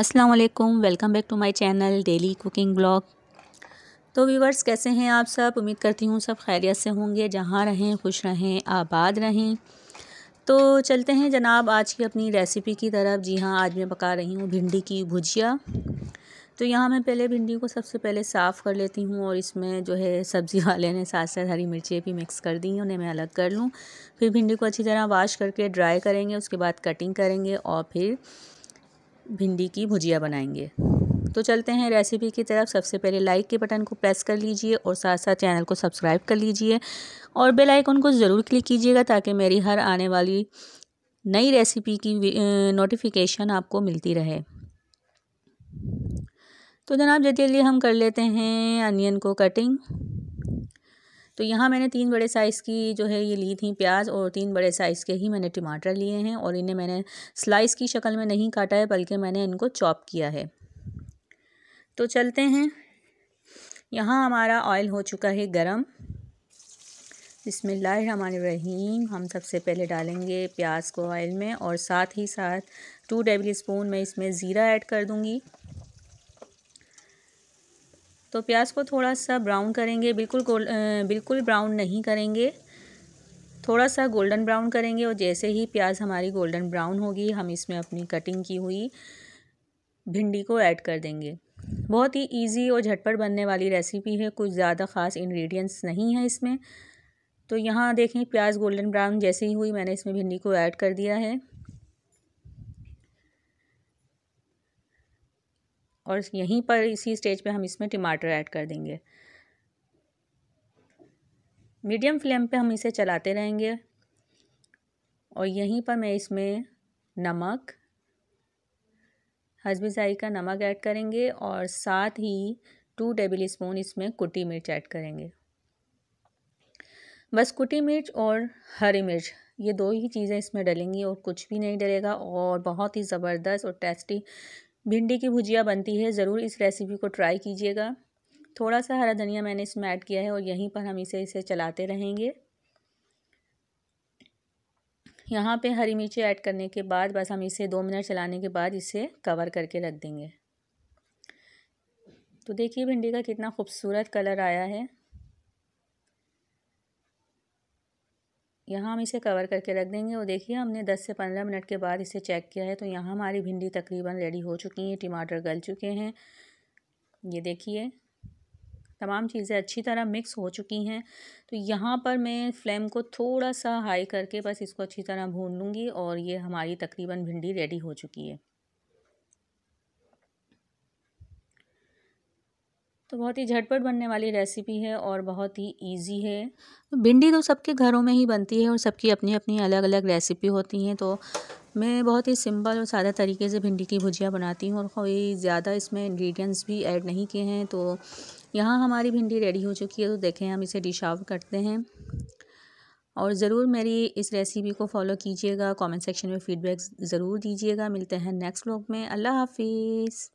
असलकुम welcome back to my channel daily cooking blog तो viewers कैसे हैं आप सब उम्मीद करती हूँ सब खैरियत से होंगे जहाँ रहें खुश रहें आबाद रहें तो चलते हैं जनाब आज की अपनी रेसिपी की तरफ जी हाँ आज मैं पका रही हूँ भिंडी की भुजिया तो यहाँ मैं पहले भिंडी को सबसे पहले साफ़ कर लेती हूँ और इसमें जो है सब्ज़ी वाले ने साथ साथ हरी मिर्चें भी मिक्स कर दी उन्हें मैं अलग कर लूँ फिर भिंडी को अच्छी तरह वाश करके ड्राई करेंगे उसके बाद कटिंग करेंगे और फिर भिंडी की भुजिया बनाएंगे तो चलते हैं रेसिपी की तरफ सबसे पहले लाइक के बटन को प्रेस कर लीजिए और साथ साथ चैनल को सब्सक्राइब कर लीजिए और बेल आइकन को ज़रूर क्लिक कीजिएगा ताकि मेरी हर आने वाली नई रेसिपी की नोटिफिकेशन आपको मिलती रहे तो जनाब जल्दी जल्दी हम कर लेते हैं अनियन को कटिंग तो यहाँ मैंने तीन बड़े साइज़ की जो है ये ली थी प्याज और तीन बड़े साइज़ के ही मैंने टमाटर लिए हैं और इन्हें मैंने स्लाइस की शक्ल में नहीं काटा है बल्कि मैंने इनको चॉप किया है तो चलते हैं यहाँ हमारा ऑयल हो चुका है गरम रहीम हम सबसे पहले डालेंगे प्याज को ऑयल में और साथ ही साथ टू टेबल स्पून मैं इसमें ज़ीरा ऐड कर दूँगी तो प्याज को थोड़ा सा ब्राउन करेंगे बिल्कुल गोल बिल्कुल ब्राउन नहीं करेंगे थोड़ा सा गोल्डन ब्राउन करेंगे और जैसे ही प्याज हमारी गोल्डन ब्राउन होगी हम इसमें अपनी कटिंग की हुई भिंडी को ऐड कर देंगे बहुत ही इजी और झटपट बनने वाली रेसिपी है कुछ ज़्यादा ख़ास इंग्रेडिएंट्स नहीं है इसमें तो यहाँ देखें प्याज गोल्डन ब्राउन जैसे ही हुई मैंने इसमें भिंडी को ऐड कर दिया है और यहीं पर इसी स्टेज पे हम इसमें टमाटर ऐड कर देंगे मीडियम फ्लेम पे हम इसे चलाते रहेंगे और यहीं पर मैं इसमें नमक हसबी का नमक ऐड करेंगे और साथ ही टू टेबल स्पून इसमें कुटी मिर्च ऐड करेंगे बस कुटी मिर्च और हरी मिर्च ये दो ही चीज़ें इसमें डलेंगी और कुछ भी नहीं डलेगा और बहुत ही ज़बरदस्त और टेस्टी भिंडी की भुजिया बनती है ज़रूर इस रेसिपी को ट्राई कीजिएगा थोड़ा सा हरा धनिया मैंने इसमें ऐड किया है और यहीं पर हम इसे इसे चलाते रहेंगे यहाँ पे हरी मिर्ची ऐड करने के बाद बस हम इसे दो मिनट चलाने के बाद इसे कवर करके रख देंगे तो देखिए भिंडी का कितना खूबसूरत कलर आया है यहाँ हम इसे कवर करके रख देंगे और देखिए हमने 10 से 15 मिनट के बाद इसे चेक किया है तो यहाँ हमारी भिंडी तकरीबन रेडी हो चुकी हैं टमाटर गल चुके हैं ये देखिए तमाम चीज़ें अच्छी तरह मिक्स हो चुकी हैं तो यहाँ पर मैं फ्लेम को थोड़ा सा हाई करके बस इसको अच्छी तरह भून लूँगी और ये हमारी तकरीबन भिंडी रेडी हो चुकी है तो बहुत ही झटपट बनने वाली रेसिपी है और बहुत ही इजी है तो भिंडी तो सबके घरों में ही बनती है और सबकी अपनी अपनी अलग अलग रेसिपी होती हैं तो मैं बहुत ही सिंपल और सादा तरीके से भिंडी की भुजिया बनाती हूँ और कोई ज़्यादा इसमें इंग्रेडिएंट्स भी ऐड नहीं किए हैं तो यहाँ हमारी भिंडी रेडी हो चुकी है तो देखें हम इसे डिश आउट करते हैं और ज़रूर मेरी इस रेसिपी को फॉलो कीजिएगा कमेंट सेक्शन में फ़ीडबैक ज़रूर दीजिएगा मिलते हैं नेक्स्ट व्लॉग में अल्लाह हाफिज़